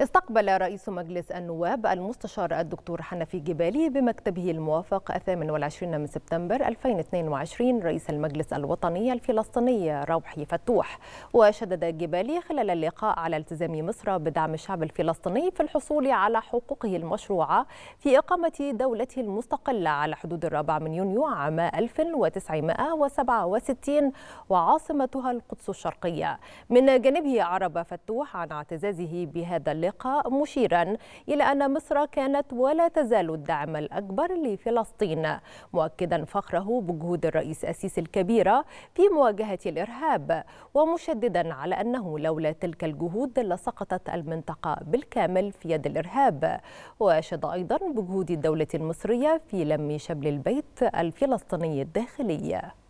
استقبل رئيس مجلس النواب المستشار الدكتور حنفي جبالي بمكتبه الموافق 28 من سبتمبر 2022 رئيس المجلس الوطني الفلسطيني روحي فتوح وشدد جبالي خلال اللقاء على التزام مصر بدعم الشعب الفلسطيني في الحصول على حقوقه المشروعة في إقامة دولته المستقلة على حدود الرابع من يونيو عام 1967 وعاصمتها القدس الشرقية من جانبه عرب فتوح عن اعتزازه بهذا اللقاء مشيرا إلى أن مصر كانت ولا تزال الدعم الأكبر لفلسطين مؤكدا فخره بجهود الرئيس السيسي الكبيرة في مواجهة الإرهاب ومشددا على أنه لولا تلك الجهود لسقطت المنطقة بالكامل في يد الإرهاب وأشاد أيضا بجهود الدولة المصرية في لم شبل البيت الفلسطيني الداخلي